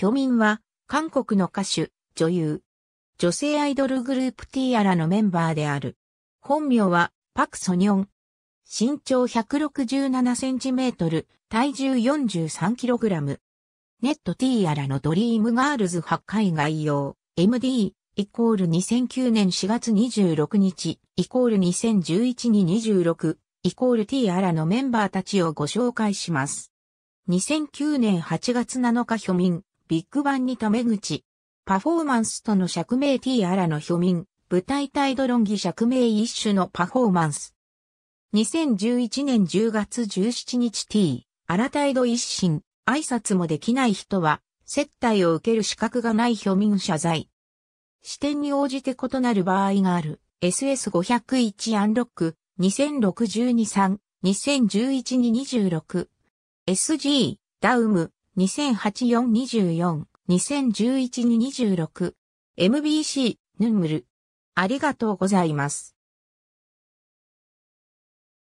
ヒョミンは、韓国の歌手、女優、女性アイドルグループティアラのメンバーである。本名は、パクソニョン。身長167センチメートル、体重43キログラム。ネットティアラのドリームガールズ8回概要、MD、イコール2009年4月26日、イコール2011に26、イコールティアラのメンバーたちをご紹介します。2009年8月7日ミ民、ビッグバンにため口。パフォーマンスとの釈明 T アラの表民、舞台態度論議釈明一種のパフォーマンス。2011年10月17日 T、アラ態度一新、挨拶もできない人は、接待を受ける資格がない表民謝罪。視点に応じて異なる場合がある。SS501 アンロック、2062-3、2011-26。SG、ダウム、2008-424、2011-26、MBC、ヌンムル。ありがとうございます。